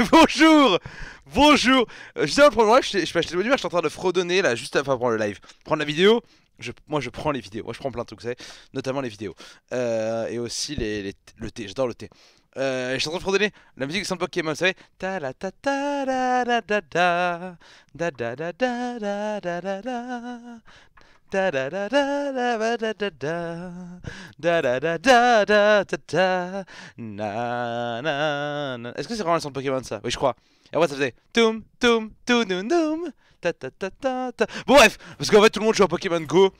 bonjour Bonjour euh, suis Juste de prendre le live, je, suis en train de fredonner là, juste avant prendre le live. Prendre la vidéo, moi je prends les vidéos, moi je prends plein de trucs, vous savez, notamment les vidéos. Euh, et aussi les, le thé, j'adore le thé. Euh, je suis en train de fredonner la musique sans Pokémon, vous savez. Est-ce que c'est vraiment le son de Pokémon ça Oui je crois. Et après ça faisait toum toum toum toum ta Bon bref, parce qu'en fait tout le monde joue à Pokémon Go.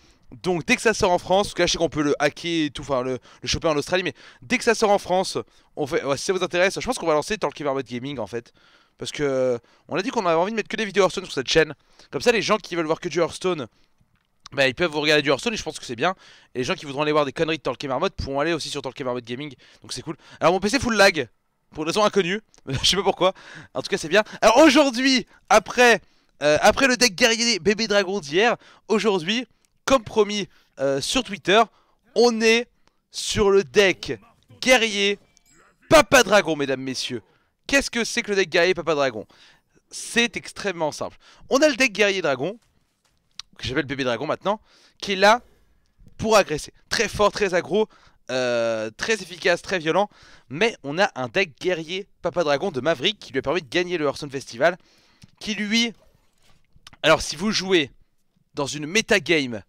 Donc dès que ça sort en France, parce que là je sais qu'on peut le hacker et tout, enfin le, le choper en Australie, mais dès que ça sort en France, on fait, ouais, si ça vous intéresse, je pense qu'on va lancer tant le Gaming en fait. Parce que euh, on a dit qu'on avait envie de mettre que des vidéos Hearthstone sur cette chaîne. Comme ça les gens qui veulent voir que du Hearthstone, bah, ils peuvent vous regarder du hors et je pense que c'est bien. Et les gens qui voudront aller voir des conneries de Talk mode pourront aller aussi sur Talk Mode Gaming. Donc c'est cool. Alors mon PC full lag, pour une raison inconnue. je sais pas pourquoi. En tout cas, c'est bien. Alors aujourd'hui, après, euh, après le deck guerrier bébé dragon d'hier, aujourd'hui, comme promis euh, sur Twitter, on est sur le deck guerrier papa dragon, mesdames, messieurs. Qu'est-ce que c'est que le deck guerrier papa dragon C'est extrêmement simple. On a le deck guerrier dragon que j'appelle bébé dragon maintenant, qui est là pour agresser. Très fort, très agro euh, très efficace, très violent. Mais on a un deck guerrier Papa Dragon de Maverick qui lui a permis de gagner le Hearthstone Festival. Qui lui... Alors si vous jouez dans une metagame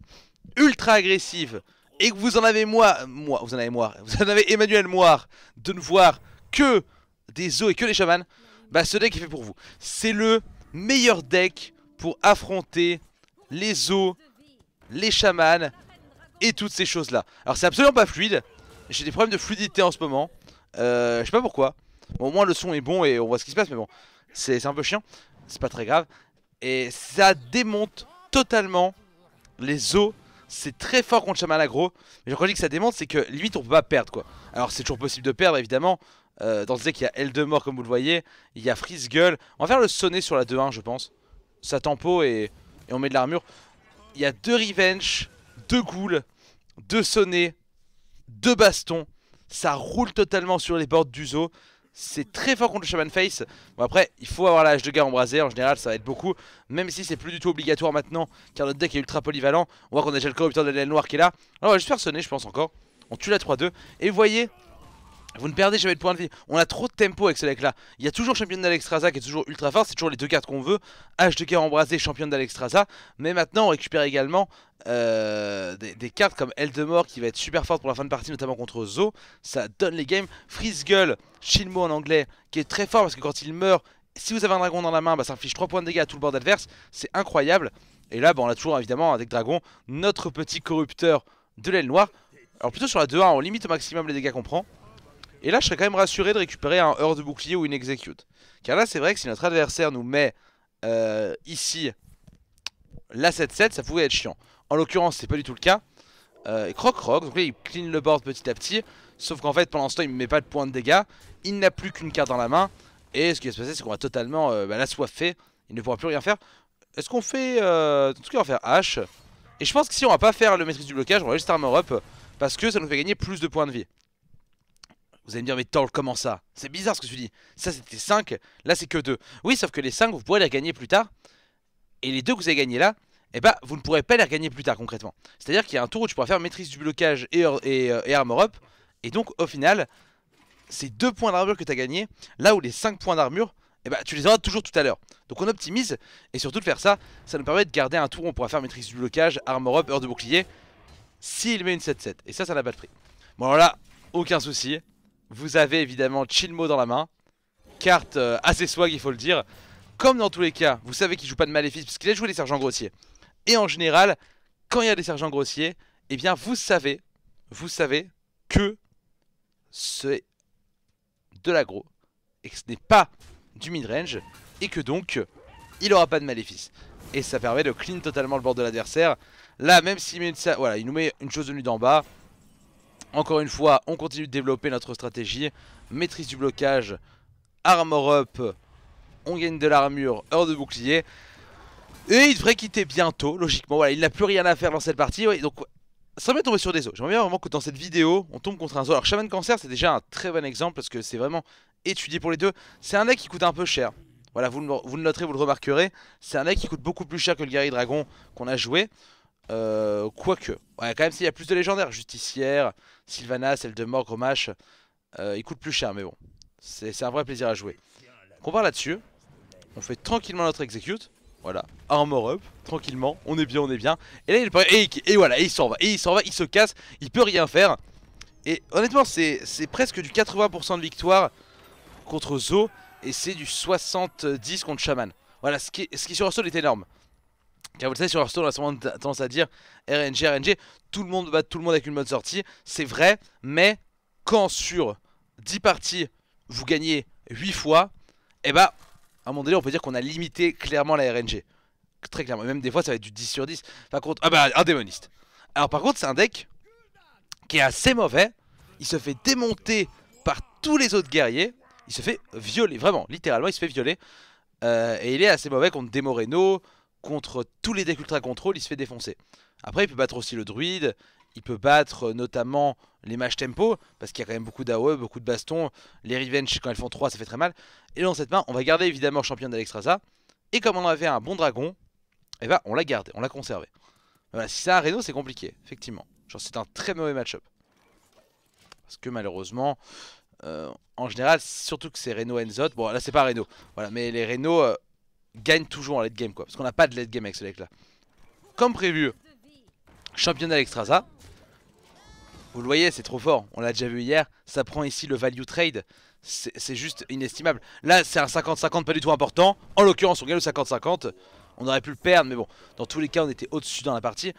ultra agressive et que vous en avez moi... Moi, vous en avez moi. Vous en avez Emmanuel Moir de ne voir que des os et que des chamans. Bah ce deck est fait pour vous. C'est le meilleur deck pour affronter les os, les chamans et toutes ces choses-là. Alors c'est absolument pas fluide. J'ai des problèmes de fluidité en ce moment. Euh, je sais pas pourquoi. Bon, au moins le son est bon et on voit ce qui se passe, mais bon, c'est un peu chiant. C'est pas très grave. Et ça démonte totalement les os. C'est très fort contre Shaman aggro. Mais quand je dis que ça démonte, c'est que limite on peut pas perdre quoi. Alors c'est toujours possible de perdre évidemment. Euh, dans le deck, il y a l comme vous le voyez. Il y a Freeze Gull. On va faire le sonner sur la 2-1, je pense. Sa tempo est et on met de l'armure. Il y a deux revenge, deux ghouls, deux sonnets, deux bastons. Ça roule totalement sur les bords du zoo. C'est très fort contre le Shaman Face. Bon après, il faut avoir l'âge de guerre embrasé. En général, ça va être beaucoup. Même si c'est plus du tout obligatoire maintenant, car notre deck est ultra polyvalent. On voit qu'on a déjà le corrupteur de l'aile noire qui est là. Alors, on va juste faire sonner, je pense encore. On tue la 3-2. Et vous voyez, vous ne perdez jamais de points de vie. On a trop de tempo avec ce deck là. Il y a toujours championne d'Alexstrasza qui est toujours ultra fort. C'est toujours les deux cartes qu'on veut. H de guerre embrasée, championne d'Alexstrasza. Mais maintenant, on récupère également euh, des, cartes comme Eldemort qui va être super forte pour la fin de partie, notamment contre Zo. Ça donne les games. Freeze Gull, Shinmo en anglais, qui est très fort parce que quand il meurt, si vous avez un dragon dans la main, bah, ça inflige 3 points de dégâts à tout le board adverse. C'est incroyable. Et là, bah, on a toujours évidemment avec Dragon notre petit corrupteur de l'aile noire. Alors plutôt sur la 2-1, on limite au maximum les dégâts qu'on prend. Et là, je serais quand même rassuré de récupérer un heure de bouclier ou une execute. Car là, c'est vrai que si notre adversaire nous met euh, ici la 7-7, ça pouvait être chiant. En l'occurrence, c'est pas du tout le cas. Euh, croc croc, donc là il clean le board petit à petit. Sauf qu'en fait, pendant ce temps, il ne met pas de points de dégâts. Il n'a plus qu'une carte dans la main. Et ce qui va se passer, c'est qu'on va totalement euh, bah, l'assoiffer. Il ne pourra plus rien faire. Est-ce qu'on fait. En euh, tout cas, on va faire H. Et je pense que si on va pas faire le maîtrise du blocage, on va juste armor up. Parce que ça nous fait gagner plus de points de vie. Vous allez me dire, mais le comment ça C'est bizarre ce que tu dis. Ça, c'était 5, là, c'est que 2. Oui, sauf que les 5, vous pourrez les gagner plus tard. Et les 2 que vous avez gagné là, eh ben, vous ne pourrez pas les regagner plus tard, concrètement. C'est-à-dire qu'il y a un tour où tu pourras faire maîtrise du blocage et, euh, et, armor up. Et donc, au final, ces 2 points d'armure que tu as gagnés, là où les 5 points d'armure, eh ben, tu les auras toujours tout à l'heure. Donc on optimise, et surtout de faire ça, ça nous permet de garder un tour où on pourra faire maîtrise du blocage, armor up, heure de bouclier, s'il met une 7-7. Et ça, ça n'a pas de prix. Bon alors là, aucun souci, vous avez évidemment Chilmo dans la main. Carte euh, assez swag, il faut le dire. Comme dans tous les cas, vous savez qu'il joue pas de maléfice parce qu'il a joué des sergents grossiers. Et en général, quand il y a des sergents grossiers, eh bien vous savez, vous savez que c'est de l'aggro et que ce n'est pas du midrange et que donc il n'aura pas de maléfice. Et ça permet de clean totalement le bord de l'adversaire. Là, même s'il met une... Voilà, il nous met une chose venue d'en bas. Encore une fois, on continue de développer notre stratégie. Maîtrise du blocage, armor up, on gagne de l'armure, heure de bouclier. Et il devrait quitter bientôt, logiquement. Voilà, il n'a plus rien à faire dans cette partie. donc, ça va tomber sur des os. J'aimerais bien vraiment que dans cette vidéo, on tombe contre un os Alors, Shaman Cancer, c'est déjà un très bon exemple parce que c'est vraiment étudié pour les deux. C'est un deck qui coûte un peu cher. Voilà, vous, vous le noterez, vous le remarquerez. C'est un deck qui coûte beaucoup plus cher que le guerrier dragon qu'on a joué. Euh, quoique. Ouais, quand même, s'il y a plus de légendaires. Justicière, Sylvanas, celle de mort euh, il coûte plus cher, mais bon. C'est un vrai plaisir à jouer. on part là-dessus. On fait tranquillement notre execute. Voilà, armor up, tranquillement, on est bien, on est bien. Et là, il et, voilà, il s'en va, et il s'en va, il se casse, il peut rien faire. Et honnêtement, c'est presque du 80% de victoire contre Zo, et c'est du 70 contre Shaman. Voilà, ce qui, ce qui sur un sol est énorme. Car vous le savez, sur Hearthstone, on a souvent tendance à dire RNG, RNG, tout le monde bat tout le monde avec une mode sortie, c'est vrai, mais quand sur 10 parties, vous gagnez 8 fois, et eh bah, ben, à un moment donné, on peut dire qu'on a limité clairement la RNG. Très clairement, même des fois, ça va être du 10 sur 10. Par contre, ah bah, un démoniste. Alors par contre, c'est un deck qui est assez mauvais, il se fait démonter par tous les autres guerriers, il se fait violer, vraiment, littéralement, il se fait violer. Euh, et il est assez mauvais contre Demoreno, contre tous les decks ultra contrôle, il se fait défoncer. Après, il peut battre aussi le druide, il peut battre euh, notamment les matchs tempo, parce qu'il y a quand même beaucoup d'AOE, beaucoup de bastons. Les revenge, quand elles font 3, ça fait très mal. Et dans cette main, on va garder évidemment champion d'Alexstrasza. Et comme on avait un bon dragon, eh ben, on l'a gardé, on l'a conservé. si c'est un Reno, c'est compliqué, effectivement. Genre, c'est un très mauvais match-up. Parce que malheureusement, euh, en général, surtout que c'est Reno Zot. Bon, là, c'est pas Reno. Voilà, mais les Reno, gagne toujours en late game quoi. Parce qu'on n'a pas de late game avec ce deck là. Comme prévu, championnat Strasa. Vous le voyez, c'est trop fort. On l'a déjà vu hier. Ça prend ici le value trade. C'est juste inestimable. Là, c'est un 50-50 pas du tout important. En l'occurrence, on gagne le 50-50. On aurait pu le perdre, mais bon. Dans tous les cas, on était au-dessus dans la partie.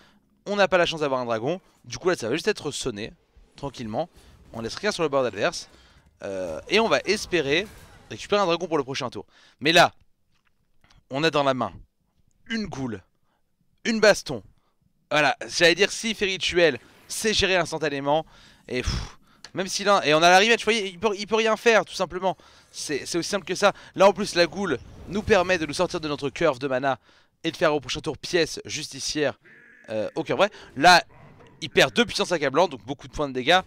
On n'a pas la chance d'avoir un dragon. Du coup, là, ça va juste être sonné. Tranquillement. On laisse rien sur le bord adverse. Euh, et on va espérer récupérer un dragon pour le prochain tour. Mais là, on a dans la main une goule, une baston. Voilà, j'allais dire si fait rituel, c'est géré instantanément. Et même si Et on a la rivette, vous voyez, il peut, peut rien faire, tout simplement. C'est aussi simple que ça. Là, en plus, la goule nous permet de nous sortir de notre curve de mana et de faire au prochain tour pièce justicière euh, au cœur vrai. Là, il perd deux puissances accablantes, donc beaucoup de points de dégâts.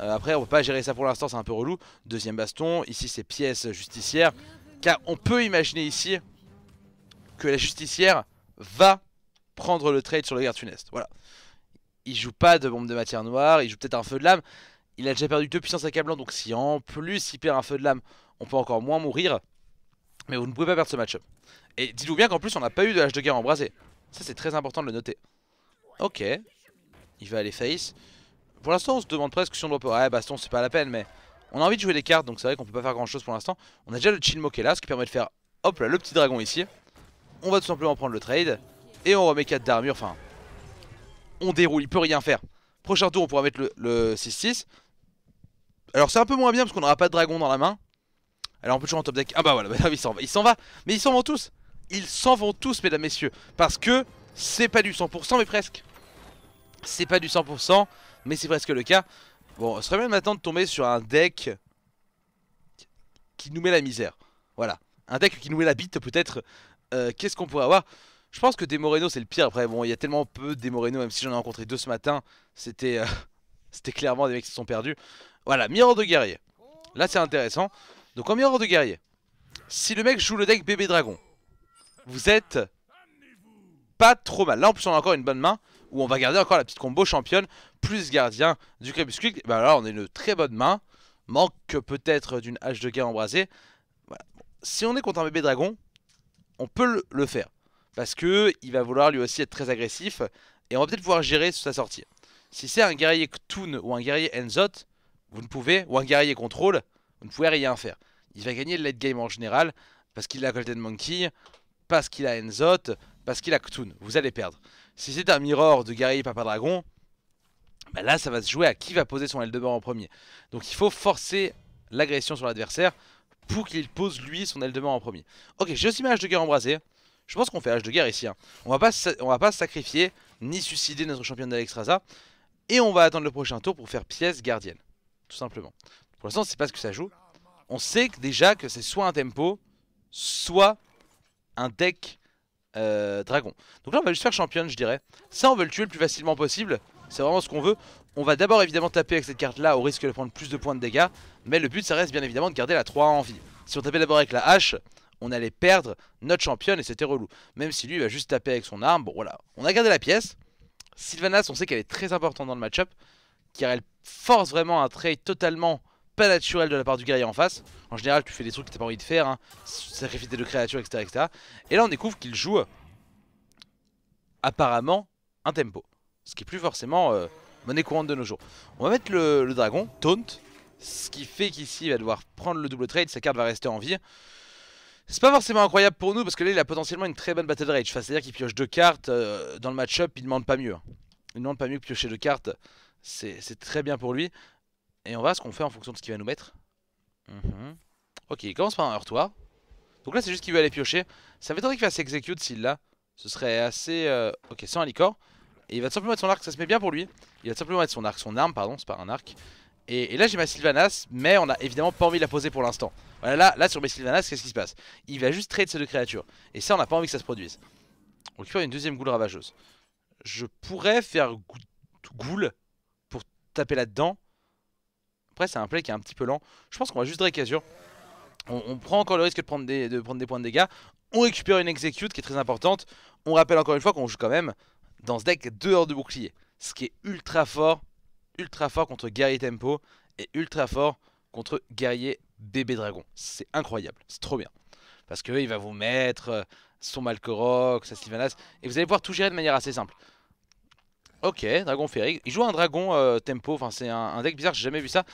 Euh, après, on peut pas gérer ça pour l'instant, c'est un peu relou. Deuxième baston, ici c'est pièce justicière. Car on peut imaginer ici la justicière va prendre le trade sur le garde funeste. Voilà. Il joue pas de bombe de matière noire, il joue peut-être un feu de lame. Il a déjà perdu deux puissances accablantes, donc si en plus il perd un feu de lame, on peut encore moins mourir. Mais vous ne pouvez pas perdre ce match Et dites-vous bien qu'en plus on n'a pas eu de l'âge de guerre embrasée. Ça c'est très important de le noter. Ok. Il va aller face. Pour l'instant on se demande presque si on doit pas... Ouais baston c'est pas la peine mais... On a envie de jouer des cartes donc c'est vrai qu'on peut pas faire grand chose pour l'instant. On a déjà le chin là, ce qui permet de faire... Hop là le petit dragon ici on va tout simplement prendre le trade. Et on remet 4 d'armure, enfin, on déroule, il peut rien faire. Prochain tour, on pourra mettre le 6-6. Alors c'est un peu moins bien parce qu'on n'aura pas de dragon dans la main. Alors on peut toujours en top deck. Ah bah voilà, bah, il s'en va. Il s'en va. Mais ils s'en vont tous. Ils s'en vont tous, mesdames, messieurs. Parce que c'est pas du 100%, mais presque. C'est pas du 100%, mais c'est presque le cas. Bon, ce serait bien maintenant de tomber sur un deck qui nous met la misère. Voilà. Un deck qui nous met la bite, peut-être, euh, qu'est-ce qu'on pourrait avoir Je pense que des c'est le pire. Après, bon, il y a tellement peu des Moreno, même si j'en ai rencontré deux ce matin. C'était euh, c'était clairement des mecs qui se sont perdus. Voilà, miroir de guerrier. Là, c'est intéressant. Donc, en miroir de guerrier, si le mec joue le deck bébé dragon, vous êtes pas trop mal. Là, en plus, on a encore une bonne main où on va garder encore la petite combo championne plus gardien du crépuscule. Bah là, on est une très bonne main. Manque peut-être d'une hache de guerre embrasée. Voilà. Si on est contre un bébé dragon, on peut le, faire. Parce que il va vouloir lui aussi être très agressif. Et on va peut-être pouvoir gérer sa sortie. Si c'est un guerrier Ktoon ou un guerrier Enzot, vous ne pouvez, ou un guerrier contrôle, vous ne pouvez rien faire. Il va gagner le late game en général, parce qu'il a Golden Monkey, parce qu'il a Enzot, parce qu'il a Ktoon. Vous allez perdre. Si c'est un mirror de guerrier Papa Dragon, bah là ça va se jouer à qui va poser son l de en premier. Donc il faut forcer l'agression sur l'adversaire pour qu'il pose lui son aile de mort en premier. Ok, j'ai aussi ma hache de guerre embrasée. Je pense qu'on fait hache de guerre ici. Hein. On, va pas on va pas sacrifier ni suicider notre championne d'Alexstrasza. Et on va attendre le prochain tour pour faire pièce gardienne. Tout simplement. Pour l'instant, c'est pas ce que ça joue. On sait déjà que c'est soit un tempo, soit un deck euh, dragon. Donc là, on va juste faire championne, je dirais. Ça, on veut le tuer le plus facilement possible. C'est vraiment ce qu'on veut. On va d'abord évidemment taper avec cette carte là au risque de prendre plus de points de dégâts. Mais le but ça reste bien évidemment de garder la 3 en vie. Si on tapait d'abord avec la hache, on allait perdre notre championne et c'était relou. Même si lui il va juste taper avec son arme, bon voilà. On a gardé la pièce. Sylvanas, on sait qu'elle est très importante dans le match-up, car elle force vraiment un trade totalement pas naturel de la part du guerrier en face. En général, tu fais des trucs que t'as pas envie de faire, hein, sacrifier deux créatures, etc., etc. Et là, on découvre qu'il joue apparemment un tempo. Ce qui est plus forcément euh, monnaie courante de nos jours. On va mettre le, dragon, taunt. Ce qui fait qu'ici, il va devoir prendre le double trade. Sa carte va rester en vie. C'est pas forcément incroyable pour nous parce que là il a potentiellement une très bonne battle rage. C'est-à-dire qu'il pioche deux cartes euh, dans le match-up, il demande pas mieux. Hein. Il demande pas mieux que piocher deux cartes. C'est très bien pour lui. Et on va voir ce qu'on fait en fonction de ce qu'il va nous mettre. Mhm. Ok, il commence par un heurtoir. Donc là c'est juste qu'il veut aller piocher. Ça m'étonnerait qu'il fasse execute s'il l'a. Ce serait assez... Euh, ok, sans un licor il va tout simplement mettre son arc, ça se met bien pour lui. Il va tout simplement mettre son arc, son arme, pardon, c'est pas un arc. Et, là j'ai ma Sylvanas, mais on a évidemment pas envie de la poser pour l'instant. Voilà, là, là sur mes Sylvanas, qu'est-ce qui se passe Il va juste trade ces deux créatures. Et ça, on n'a pas envie que ça se produise. On récupère une deuxième goule ravageuse. Je pourrais faire goule pour taper là-dedans. Après, c'est un play qui est un petit peu lent. Je pense qu'on va juste Drake Azure. On, prend encore le risque de prendre, des, de prendre des points de dégâts. On récupère une execute qui est très importante. On rappelle encore une fois qu'on joue quand même dans ce deck dehors hors de bouclier. Ce qui est ultra fort, ultra fort contre guerrier tempo et ultra fort contre guerrier bébé dragon. C'est incroyable, c'est trop bien. Parce qu'il va vous mettre euh, son Malkorok, sa Sylvanas, et vous allez pouvoir tout gérer de manière assez simple. Ok, Dragon féerique, Il joue un Dragon euh, Tempo, enfin c'est un, deck bizarre, j'ai jamais vu ça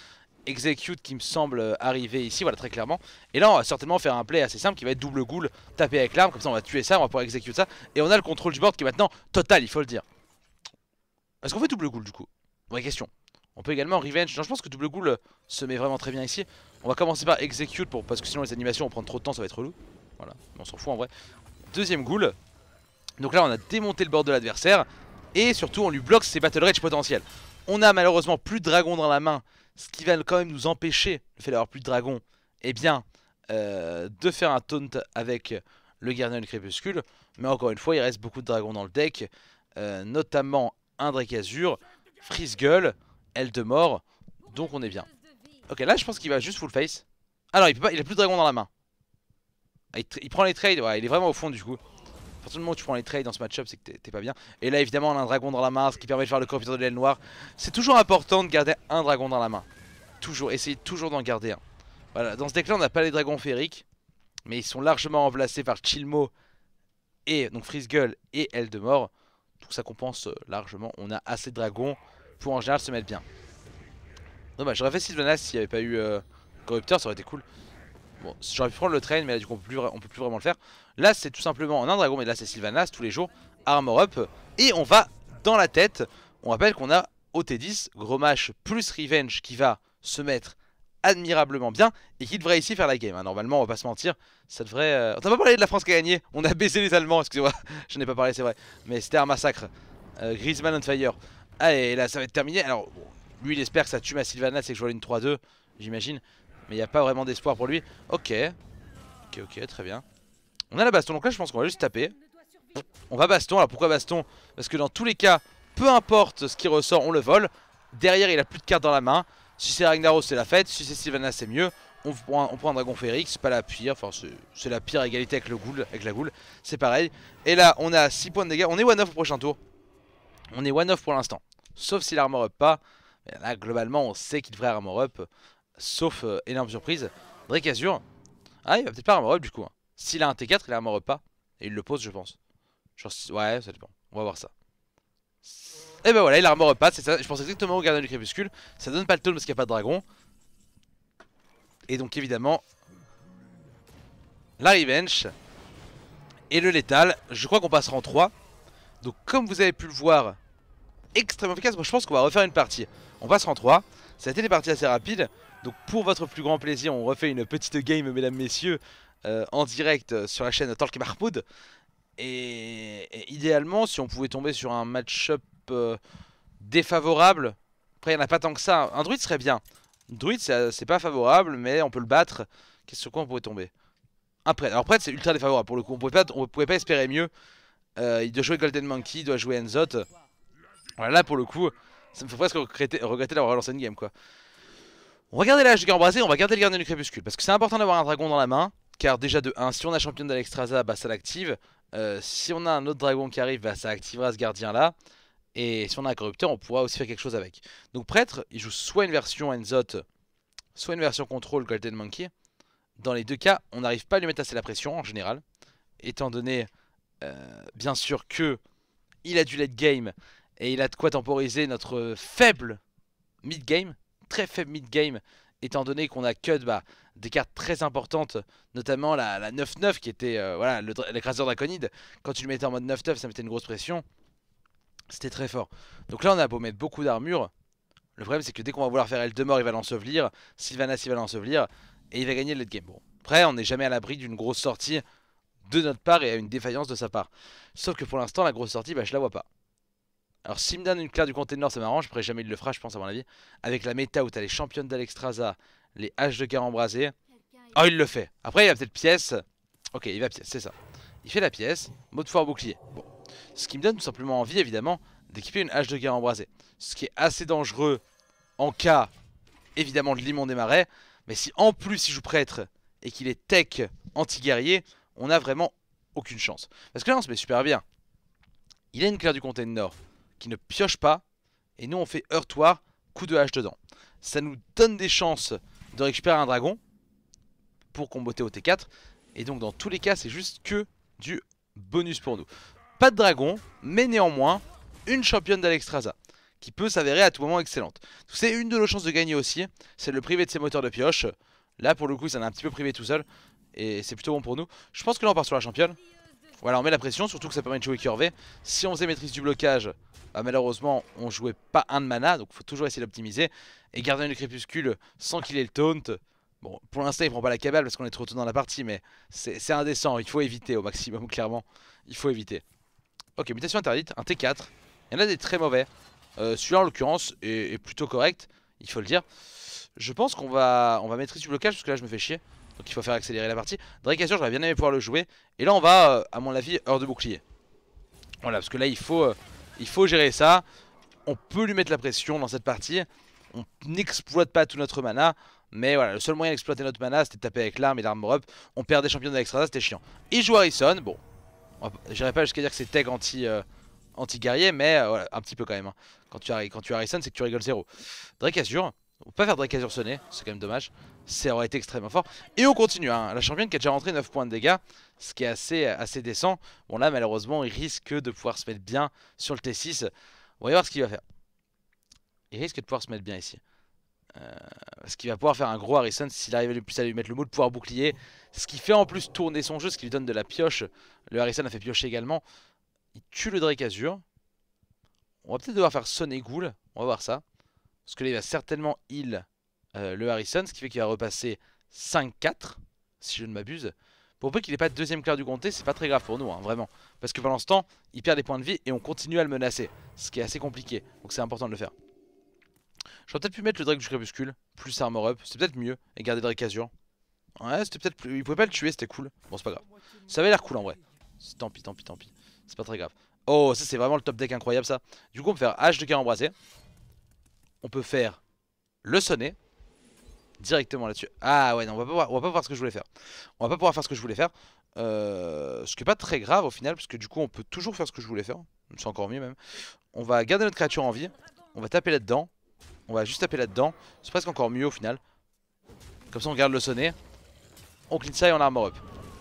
execute qui me semble euh, arriver ici, voilà très clairement. Et là on va certainement faire un play assez simple qui va être double ghoul, taper avec l'arme, comme ça on va tuer ça, on va pouvoir execute ça. Et on a le contrôle du board qui est maintenant total, il faut le dire. Est-ce qu'on fait double ghoul du coup Vraie question. On peut également revenge, non je pense que double ghoul euh, se met vraiment très bien ici. On va commencer par execute pour... parce que sinon les animations vont prendre trop de temps, ça va être relou. Voilà, on s'en fout en vrai. Deuxième ghoul. Donc là on a démonté le board de l'adversaire et surtout on lui bloque ses battle rage potentiels. On a malheureusement plus de dragon dans la main ce qui va quand même nous empêcher, le fait d'avoir plus de dragons, eh bien, euh, de faire un taunt avec le gardien du crépuscule. Mais encore une fois, il reste beaucoup de dragons dans le deck, euh, notamment un Drake Azur, Freeze Gull, donc on est bien. Ok, là je pense qu'il va juste full face. Ah non, il, peut pas, il a plus de dragon dans la main. Ah, il, prend les trades, il est vraiment au fond du coup. À partir du moment où tu prends les trades dans ce matchup, c'est que t'es pas bien. Et là, évidemment, on a un dragon dans la main, ce qui permet de faire le corrupteur de l'aile noire. C'est toujours important de garder un dragon dans la main. Toujours, essayez toujours d'en garder un. Voilà, dans ce deck-là, on n'a pas les dragons fériques, mais ils sont largement remplacés par Chilmo et donc Freezegull et Aile Donc ça compense euh, largement. On a assez de dragons pour en général se mettre bien. Dommage, j'aurais fait Sylvanas s'il n'y avait pas eu euh, Corrupteur, ça aurait été cool. Bon, j'aurais pu prendre le train, mais là du coup on peut plus, on peut plus vraiment le faire. Là c'est tout simplement en un dragon, mais là c'est Sylvanas tous les jours, armor up. Et on va dans la tête. On rappelle qu'on a OT10, Gromash plus Revenge qui va se mettre admirablement bien et qui devrait ici faire la game. Hein. Normalement, on va pas se mentir, ça devrait... Euh, on t'a pas parlé de la France qui a gagné, on a baisé les Allemands, excusez-moi, je n'ai pas parlé, c'est vrai. Mais c'était un massacre. Euh, Griezmann on fire. Allez, là, ça va être terminé. Alors, lui, il espère que ça tue ma Sylvanas et que je vois une 3-2, j'imagine. Mais il n'y a pas vraiment d'espoir pour lui. Ok. Ok, ok, très bien. On a la baston, donc là je pense qu'on va juste taper. On va baston, alors pourquoi baston Parce que dans tous les cas, peu importe ce qui ressort, on le vole. Derrière, il a plus de cartes dans la main. Si c'est Ragnaros, c'est la fête. Si c'est Sylvanas, c'est mieux. On prend, on prend un Dragon Férix, c'est pas la pire. Enfin, c'est la pire égalité avec, le ghoul, avec la goule. C'est pareil. Et là, on a 6 points de dégâts. On est one 9 au prochain tour. On est 1-9 pour l'instant. Sauf s'il armor up pas. Là, globalement, on sait qu'il devrait armor up. Sauf euh, énorme surprise. Drake Azure Ah, il va peut-être pas armor du coup. Hein. S'il a un T4, il armor up pas. Et il le pose, je pense. ouais, ça dépend. On va voir ça. Et eh ben voilà, il armor up pas. C'est ça. Je pense exactement au gardien du crépuscule. Ça donne pas le ton parce qu'il n'y a pas de dragon. Et donc, évidemment, la revenge et le létal. Je crois qu'on passera en 3. Donc comme vous avez pu le voir, extrêmement efficace. Moi je pense qu'on va refaire une partie. On passera en 3. Ça a été des parties assez rapides. Donc pour votre plus grand plaisir, on refait une petite game, mesdames, messieurs, euh, en direct euh, sur la chaîne Talk Mahmoud. Et, idéalement, si on pouvait tomber sur un match-up euh, défavorable, après il n'y en a pas tant que ça, un druide serait bien. Druid, c'est pas favorable, mais on peut le battre. Qu'est-ce sur quoi on pourrait tomber Après, alors après c'est ultra défavorable pour le coup. On pouvait pouvait pas espérer mieux. il doit jouer Golden Monkey, il doit jouer Enzot. Voilà, là pour le coup, ça me fait presque regretter, regretter d'avoir lancé une game quoi. On va garder l'âge du embrasé. on va garder le gardien du crépuscule. Parce que c'est important d'avoir un dragon dans la main. Car déjà de 1, si on a championne d'Alexstrasza, bah ça l'active. Euh, si on a un autre dragon qui arrive, bah ça activera ce gardien là. Et si on a un corrupteur, on pourra aussi faire quelque chose avec. Donc prêtre, il joue soit une version Enzot, soit une version contrôle Golden Monkey. Dans les deux cas, on n'arrive pas à lui mettre assez la pression en général. Étant donné, euh, bien sûr, que il a du late game et il a de quoi temporiser notre faible mid game très faible mid-game, étant donné qu'on a cut bah, des cartes très importantes, notamment la 9-9 qui était euh, voilà l'écraseur draconide. Quand tu le mettais en mode 9-9, ça mettait une grosse pression. C'était très fort. Donc là, on a beau mettre beaucoup d'armure. Le problème, c'est que dès qu'on va vouloir faire elle de mort, il va l'ensevelir. Sylvanas, il va l'ensevelir. Et il va gagner le game. Bon, après, on n'est jamais à l'abri d'une grosse sortie de notre part et à une défaillance de sa part. Sauf que pour l'instant, la grosse sortie, bah, je la vois pas. Alors, s'il me donne une claire du Comté de Nord, ça m'arrange. Après, jamais il le fera, je pense, à mon avis. Avec la méta où t'as les championnes d'Alexstrasza, les haches de guerre embrasées. Oh, il le fait. Après, il a peut-être pièce. Ok, il va pièce, c'est ça. Il fait la pièce, mot de foire bouclier. Bon. Ce qui me donne tout simplement envie, évidemment, d'équiper une hache de guerre embrasée. Ce qui est assez dangereux en cas, évidemment, de Limon des marais. Mais si en plus il joue prêtre et qu'il est tech anti-guerrier, on a vraiment aucune chance. Parce que là, on se met super bien. Il a une claire du Comté de Nord qui ne pioche pas. Et nous, on fait heurtoir, coup de hache dedans. Ça nous donne des chances de récupérer un dragon pour comboter au T4. Et donc, dans tous les cas, c'est juste que du bonus pour nous. Pas de dragon, mais néanmoins, une championne d'Alexstrasza qui peut s'avérer à tout moment excellente. C'est une de nos chances de gagner aussi, c'est le priver de ses moteurs de pioche. Là, pour le coup, ça l'a un petit peu privé tout seul, et c'est plutôt bon pour nous. Je pense que là, on part sur la championne. Voilà, on met la pression, surtout que ça permet de jouer curvé. Si on faisait maîtrise du blocage, ah, malheureusement on jouait pas un de mana, donc faut toujours essayer d'optimiser. Et garder le Crépuscule, sans qu'il ait le taunt, bon pour l'instant il prend pas la cabale parce qu'on est trop tôt dans la partie, mais c'est indécent, il faut éviter au maximum clairement, il faut éviter. Ok, mutation interdite, un T4, il y en a des très mauvais, euh, celui-là en l'occurrence est, plutôt correct, il faut le dire. Je pense qu'on va, on va maîtriser le blocage parce que là je me fais chier. Donc il faut faire accélérer la partie. Drake Azure, j'aurais bien aimé pouvoir le jouer. Et là, on va, euh, à mon avis, heure de bouclier. Voilà, parce que là, il faut, euh, il faut gérer ça. On peut lui mettre la pression dans cette partie. On n'exploite pas tout notre mana. Mais voilà, le seul moyen d'exploiter notre mana, c'était de taper avec l'arme et l'arme up. On perd des champions de c'était chiant. Il joue Harrison, bon. J'irai pas jusqu'à dire que c'est tag anti... Euh, anti-guerrier, mais euh, voilà, un petit peu quand même. Hein. Quand, tu as, quand tu Harrison, c'est que tu rigoles zéro. Drake Azure, on peut pas faire Drake Azure sonner, c'est quand même dommage. Ça aurait été extrêmement fort. Et on continue, hein. la championne qui a déjà rentré 9 points de dégâts, ce qui est euh, assez, décent. Bon là malheureusement il risque de pouvoir se mettre bien sur le T6. On va voir ce qu'il va faire. Il risque de pouvoir se mettre bien ici. ce euh, parce qu'il va pouvoir faire un gros Harrison s'il arrive à lui, à lui mettre le mot de pouvoir bouclier. Ce qui fait en plus tourner son jeu, ce qui lui donne de la pioche. Le Harrison a fait piocher également. Il tue le Drake Azur. On va peut-être devoir faire sonner Ghoul. On va voir ça. Parce que là, il va certainement heal euh, le Harrison. Ce qui fait qu'il va repasser 5-4, si je ne m'abuse. Pour peu qu'il n'ait pas de deuxième clair du comté, c'est pas très grave pour nous, hein, vraiment. Parce que pendant ce temps, il perd des points de vie et on continue à le menacer. Ce qui est assez compliqué, donc c'est important de le faire. J'aurais peut-être pu mettre le Drake du Crépuscule, plus Armor Up, C'est peut-être mieux, et garder Drake Azure. Ouais, c'était peut-être plus... Il pouvait pas le tuer, c'était cool. Bon, c'est pas grave. Ça avait l'air cool en vrai. Tant pis, tant pis, tant pis. C'est pas très grave. Oh, ça c'est vraiment le top deck incroyable ça. Du coup, on peut faire H de guerre embrasée. On peut faire le sonnet directement là-dessus. Ah ouais, non, on va, pas voir on va pas voir ce que je voulais faire. On va pas pouvoir faire ce que je voulais faire. Euh, ce qui est pas très grave au final, parce que du coup, on peut toujours faire ce que je voulais faire. C'est encore mieux même. On va garder notre créature en vie. On va taper là-dedans. On va juste taper là-dedans. C'est presque encore mieux au final. Comme ça, on garde le sonnet. On clean ça et on armor up.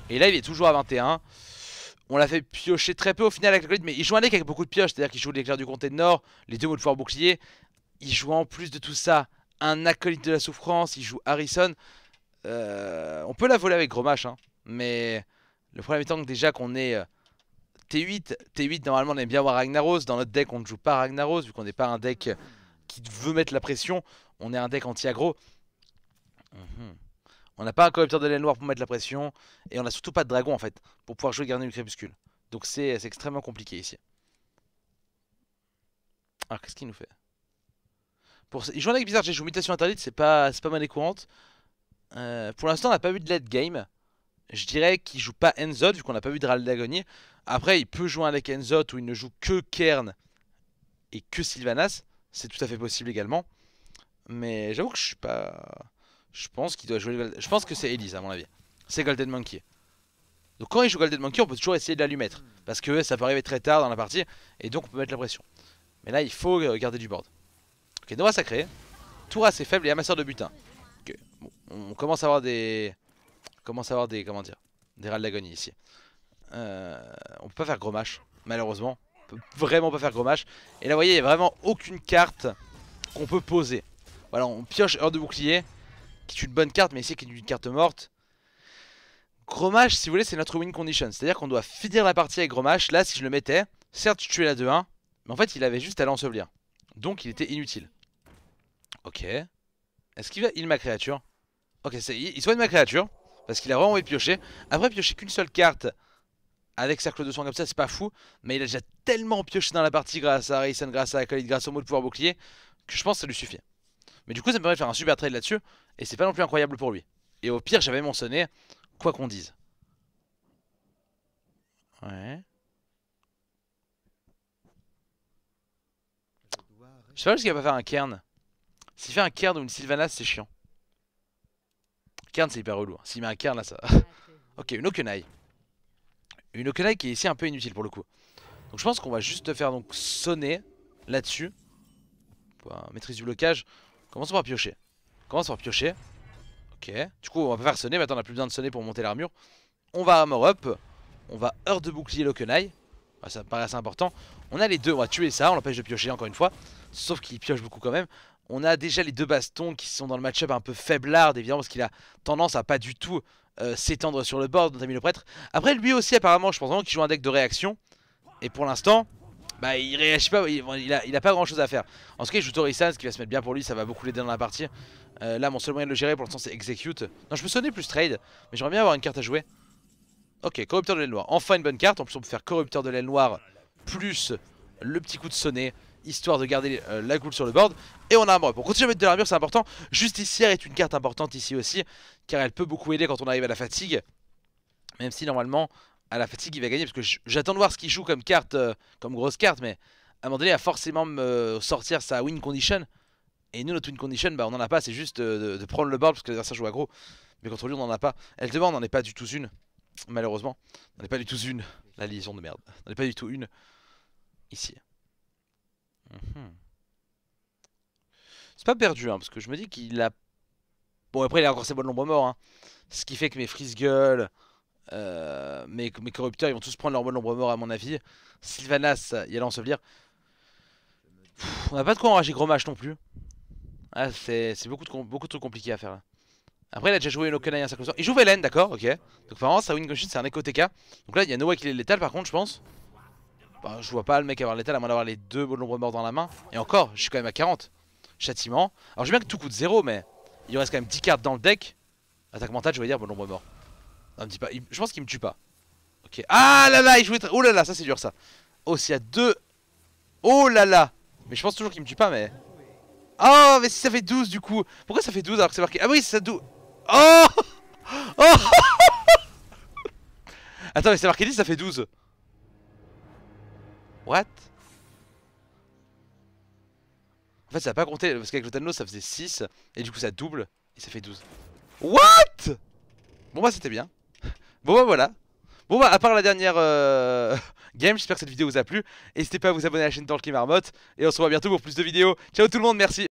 Et là, il est toujours à 21. On l'a fait piocher très peu au final avec la grid, mais il joue un deck avec beaucoup de pioches, c'est-à-dire qu'il joue l'éclair du comté de Nord, les deux mots de pouvoir bouclier. Il joue en plus de tout ça un acolyte de la souffrance, il joue Harrison. Euh, on peut la voler avec Gromache, hein, mais le problème étant que déjà qu'on est T8, euh, T8 normalement on aime bien voir Ragnaros, dans notre deck on ne joue pas Ragnaros vu qu'on n'est pas un deck euh, qui veut mettre la pression, on est un deck anti-aggro. Mm-hmm. On n'a pas un corrupteur de laine noire pour mettre la pression, et on n'a surtout pas de dragon en fait, pour pouvoir jouer Garnier du Crépuscule. Donc c'est extrêmement compliqué ici. Alors qu'est-ce qu'il nous fait il joue un deck bizarre, j'ai joué mutation interdite, c'est pas, pas monnaie courante. Euh, pour l'instant, on n'a pas vu de late game. Je dirais qu'il joue pas Enzo vu qu'on n'a pas vu de ral d'agonie. Après, il peut jouer avec deck Enzot où il ne joue que Kern et que Sylvanas. C'est tout à fait possible également. Mais j'avoue que je suis pas. Je pense qu'il doit jouer. Je pense que c'est Elise, à mon avis. C'est Golden Monkey. Donc quand il joue Golden Monkey, on peut toujours essayer de l'allumer Parce que ça peut arriver très tard dans la partie. Et donc on peut mettre la pression. Mais là, il faut euh, garder du board. Ok, Nova sacré. Tour assez faible et amasseur de butin. on commence à avoir des. commence à avoir des. Comment dire Des râles d'agonie ici. Euh, on peut pas faire gros malheureusement. On peut vraiment pas faire gros Et là, vous voyez, il n'y a vraiment aucune carte qu'on peut poser. Voilà, on pioche heure de bouclier, qui est une bonne carte, mais ici qui est une carte morte. Grommash, si vous voulez, c'est notre win condition. C'est-à-dire qu'on doit finir la partie avec Grommash. Là, si je le mettais, certes, je tuais la 2-1, mais en fait, il avait juste à l'ensevelir. Donc, il était inutile. Ok. Est-ce qu'il va Il ma créature Ok, il soigne ma créature. Parce qu'il a vraiment envie de piocher. Après, piocher qu'une seule carte avec cercle de soins comme ça, c'est pas fou. Mais il a déjà tellement pioché dans la partie grâce à Rayson, grâce à Khalid, grâce au mot de pouvoir bouclier, que je pense que ça lui suffit. Mais du coup, ça me permet de faire un super trade là-dessus. Et c'est pas non plus incroyable pour lui. Et au pire, j'avais mentionné, quoi qu'on dise. Ouais. Je sais pas ce qu'il va pas faire un cairn. S'il fait un cairn ou une Sylvanas, c'est chiant. Cairn, c'est hyper relou. Hein. S'il met un cairn, là, ça... ok, une okenai Une okenai qui est ici un peu inutile, pour le coup. Donc je pense qu'on va juste faire donc sonner là-dessus. Euh, maîtrise du blocage. Commençons par piocher. Commence par piocher. Ok. Du coup, on va pas faire sonner. Maintenant, on a plus besoin de sonner pour monter l'armure. On va armor up. On va heure de bouclier l'okenai ça me paraît assez important. On a les deux. On va tuer ça. On l'empêche de piocher encore une fois. Sauf qu'il pioche beaucoup quand même on a déjà les deux bastons qui sont dans le match-up un peu faiblard, évidemment, parce qu'il a tendance à pas du tout euh, s'étendre sur le board, notre mis le prêtre. Après, lui aussi, apparemment, je pense vraiment qu'il joue un deck de réaction. Et pour l'instant, bah, il réagit pas, il, a, pas grand chose à faire. En tout cas, il joue Torisan, ce qui va se mettre bien pour lui, ça va beaucoup l'aider dans la partie. Euh, là, mon seul moyen de le gérer pour l'instant, c'est Execute. Non, je peux sonner plus Trade, mais j'aimerais bien avoir une carte à jouer. Ok, Corrupteur de l'aile noire. Enfin, une bonne carte. En plus, on peut faire Corrupteur de l'aile noire plus le petit coup de sonner histoire de garder euh, la goule sur le board. Et on a un pour continuer à mettre de l'armure, c'est important. Justicière est une carte importante ici aussi, car elle peut beaucoup aider quand on arrive à la fatigue. Même si normalement, à la fatigue, il va gagner, parce que j'attends de voir ce qu'il joue comme carte, euh, comme grosse carte, mais à un moment il va forcément me euh, sortir sa win condition. Et nous, notre win condition, bah, on en a pas, c'est juste de, prendre le board, parce que l'adversaire joue aggro. Mais contre lui, on en a pas. Elle demande, on n'en est pas du tout une, malheureusement. On n'est pas du tout une, la liaison de merde. On n'est pas du tout une, ici. Mhm. C'est pas perdu, hein, parce que je me dis qu'il a... Bon, après, il a encore ses bonnes de l'ombre mort. Hein. Ce qui fait que mes freeze gueule, euh, mes, mes, corrupteurs, ils vont tous prendre leur bois nombre l'ombre mort, à mon avis. Sylvanas, il y a l'ensevelir. On a pas de quoi enrager gros non plus. Ah, c'est beaucoup de, beaucoup trucs à faire là. Après, il a déjà joué une en un Il joue Velen, d'accord, ok. Donc, ça sa win c'est un Echo TK. Donc là, il y a Noah qui est létal par contre, je pense bah, je vois pas le mec avoir l'état, à moins d'avoir les deux nombreux morts dans la main. Et encore, je suis quand même à 40. Châtiment. Alors j'aime bien que tout coûte 0, mais il reste quand même 10 cartes dans le deck. Attaque mentale, je vais dire bon mort. Non, dis pas. Je pense qu'il me tue pas. Ok. Ah là là, il jouait. Oh là là, ça c'est dur ça. Oh, s'il y a deux. Oh là là. Mais je pense toujours qu'il me tue pas, mais. Oh, mais si ça fait 12 du coup. Pourquoi ça fait 12 alors que c'est marqué. Ah oui, ça 12. Oh Oh Attends, mais c'est marqué 10, ça fait 12. What En fait ça a pas compté parce qu'avec le ça faisait 6 et du coup ça double et ça fait 12 What Bon bah c'était bien Bon bah voilà Bon bah à part la dernière euh, game j'espère que cette vidéo vous a plu N'hésitez pas à vous abonner à la chaîne Talking Marmotte Et on se revoit bientôt pour plus de vidéos Ciao tout le monde merci